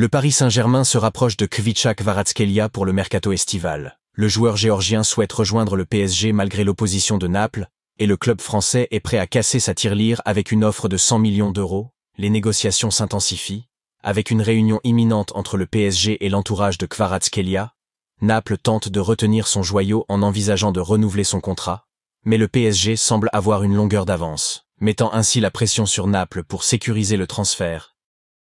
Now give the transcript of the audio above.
le Paris Saint-Germain se rapproche de Kvichak Kvaratskelia pour le mercato estival. Le joueur géorgien souhaite rejoindre le PSG malgré l'opposition de Naples, et le club français est prêt à casser sa tirelire avec une offre de 100 millions d'euros. Les négociations s'intensifient, avec une réunion imminente entre le PSG et l'entourage de Kvaratskhelia. Naples tente de retenir son joyau en envisageant de renouveler son contrat, mais le PSG semble avoir une longueur d'avance, mettant ainsi la pression sur Naples pour sécuriser le transfert.